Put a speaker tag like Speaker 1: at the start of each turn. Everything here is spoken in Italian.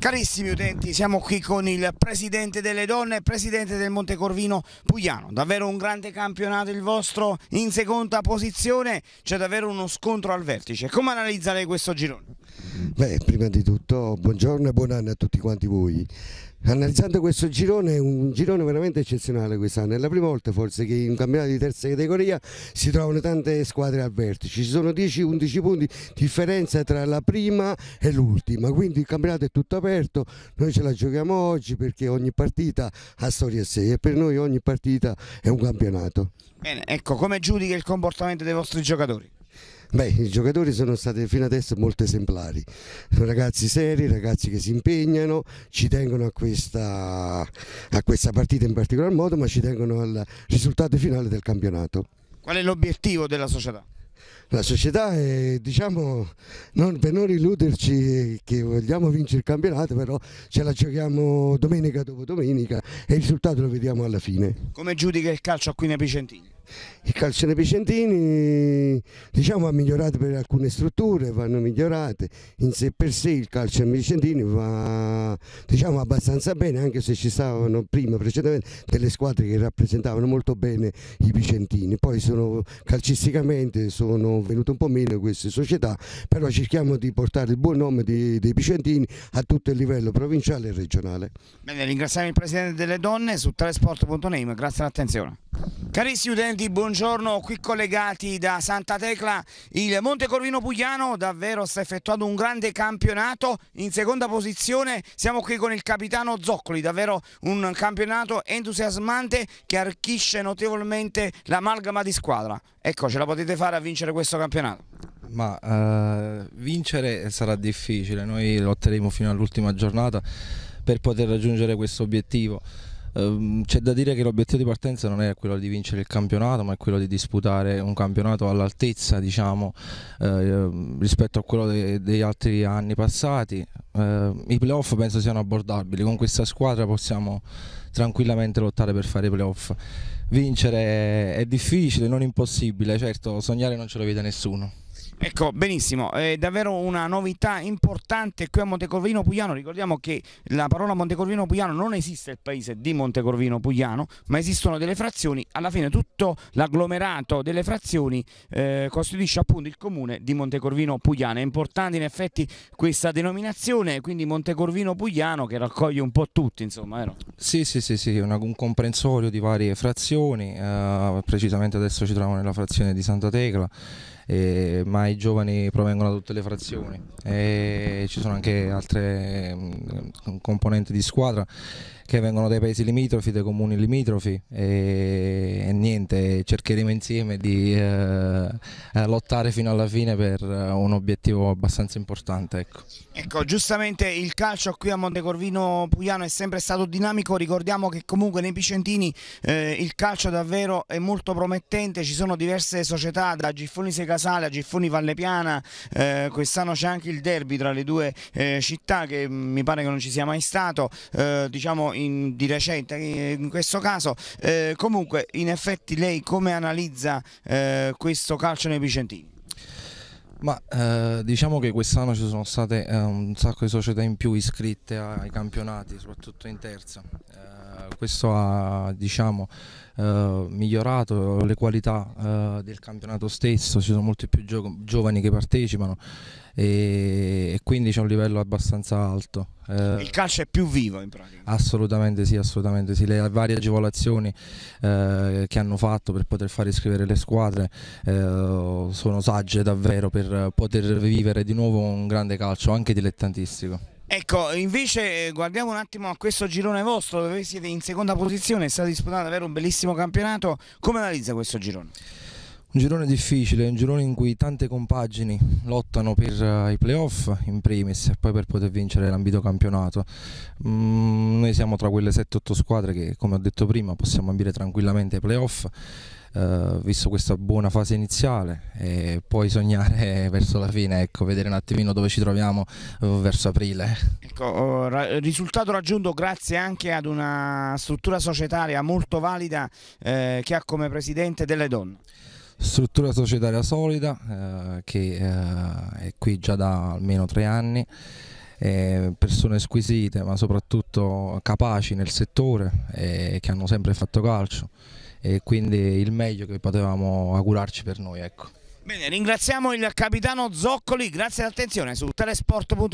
Speaker 1: Carissimi utenti, siamo qui con il presidente delle donne e presidente del Montecorvino Pugliano. Davvero un grande campionato il vostro in seconda posizione, c'è davvero uno scontro al vertice. Come analizzerei questo girone?
Speaker 2: Beh, prima di tutto buongiorno e buon anno a tutti quanti voi. Analizzando questo girone, è un girone veramente eccezionale quest'anno, è la prima volta forse che in un campionato di terza categoria si trovano tante squadre al vertice, ci sono 10-11 punti differenza tra la prima e l'ultima, quindi il campionato è tutto aperto, noi ce la giochiamo oggi perché ogni partita ha storia a sé e per noi ogni partita è un campionato.
Speaker 1: Bene, ecco, come giudica il comportamento dei vostri giocatori?
Speaker 2: Beh, i giocatori sono stati fino adesso molto esemplari, sono ragazzi seri, ragazzi che si impegnano, ci tengono a questa, a questa partita in particolar modo, ma ci tengono al risultato finale del campionato.
Speaker 1: Qual è l'obiettivo della società?
Speaker 2: La società è, diciamo, non, per non illuderci che vogliamo vincere il campionato, però ce la giochiamo domenica dopo domenica e il risultato lo vediamo alla fine.
Speaker 1: Come giudica il calcio qui Quina Picentini?
Speaker 2: Il calcione Picentini diciamo, va migliorato per alcune strutture, vanno migliorate, in sé per sé il calcione Picentini va diciamo, abbastanza bene, anche se ci stavano prima precedentemente delle squadre che rappresentavano molto bene i Picentini, poi sono, calcisticamente sono venute un po' meno queste società, però cerchiamo di portare il buon nome di, dei Picentini a tutto il livello provinciale e regionale.
Speaker 1: Bene, ringraziamo il Presidente delle Donne su telesport.name, grazie all'attenzione. Carissimi utenti, di buongiorno qui collegati da Santa Tecla, il Monte Corvino Pugliano, davvero sta effettuando un grande campionato, in seconda posizione siamo qui con il capitano Zoccoli, davvero un campionato entusiasmante che arricchisce notevolmente l'amalgama di squadra. Ecco, ce la potete fare a vincere questo campionato?
Speaker 3: Ma uh, vincere sarà difficile, noi lotteremo fino all'ultima giornata per poter raggiungere questo obiettivo Ehm, c'è da dire che l'obiettivo di partenza non è quello di vincere il campionato, ma è quello di disputare un campionato all'altezza diciamo, ehm, rispetto a quello de degli altri anni passati. Ehm, I playoff penso siano abbordabili, con questa squadra possiamo tranquillamente lottare per fare i playoff. Vincere è difficile, non impossibile, certo sognare non ce lo vede nessuno. Ecco, benissimo, è davvero una novità importante qui a Montecorvino Pugliano.
Speaker 1: Ricordiamo che la parola Montecorvino Pugliano non esiste il paese di Montecorvino Pugliano, ma esistono delle frazioni. Alla fine tutto l'agglomerato delle frazioni eh, costituisce appunto il comune di Montecorvino Pugliano. È importante in effetti questa denominazione, quindi Montecorvino Pugliano che raccoglie un po' tutti, insomma, vero?
Speaker 3: Sì, sì, sì, sì, una, un comprensorio di varie frazioni, eh, precisamente adesso ci troviamo nella frazione di Santa Tecla eh, ma i giovani provengono da tutte le frazioni e ci sono anche altre mm, componenti di squadra che vengono dai paesi limitrofi, dai comuni limitrofi e, e sicuramente cercheremo insieme di eh, eh, lottare fino alla fine per eh, un obiettivo abbastanza importante. Ecco.
Speaker 1: ecco, giustamente il calcio qui a Montecorvino Pugliano è sempre stato dinamico, ricordiamo che comunque nei Picentini eh, il calcio davvero è molto promettente, ci sono diverse società da Giffoni Secasale a Giffoni Vallepiana, eh, quest'anno c'è anche il derby tra le due eh, città che mm, mi pare che non ci sia mai stato, diciamo in, di recente in questo caso, comunque in effetti lei come analizza eh, questo calcio nei Vicentini?
Speaker 3: Ma eh, diciamo che quest'anno ci sono state eh, un sacco di società in più iscritte ai campionati, soprattutto in terza. Eh, questo ha diciamo, eh, migliorato le qualità eh, del campionato stesso, ci sono molti più giovani che partecipano e, e quindi c'è un livello abbastanza alto. Eh, il calcio è più vivo in pratica? Assolutamente sì, assolutamente sì. Le varie agevolazioni eh, che hanno fatto per poter far iscrivere le squadre eh, sono sagge davvero per poter vivere di nuovo un grande calcio, anche dilettantistico.
Speaker 1: Ecco, invece eh, guardiamo un attimo a questo girone vostro dove siete in seconda posizione, state disputando davvero un bellissimo campionato. Come analizza questo girone?
Speaker 3: Un girone difficile, un girone in cui tante compagini lottano per eh, i playoff in primis e poi per poter vincere l'ambito campionato. Mm, noi siamo tra quelle 7-8 squadre che, come ho detto prima, possiamo ambire tranquillamente i playoff, eh, visto questa buona fase iniziale e poi sognare verso la fine, ecco, vedere un attimino dove ci troviamo eh, verso aprile.
Speaker 1: Ecco, oh, risultato raggiunto grazie anche ad una struttura societaria molto valida eh, che ha come presidente delle donne
Speaker 3: struttura societaria solida eh, che eh, è qui già da almeno tre anni, eh, persone squisite ma soprattutto capaci nel settore e eh, che hanno sempre fatto calcio e quindi il meglio che potevamo augurarci per noi. Ecco.
Speaker 1: Bene, ringraziamo il capitano Zoccoli, grazie all'attenzione su telesport.com.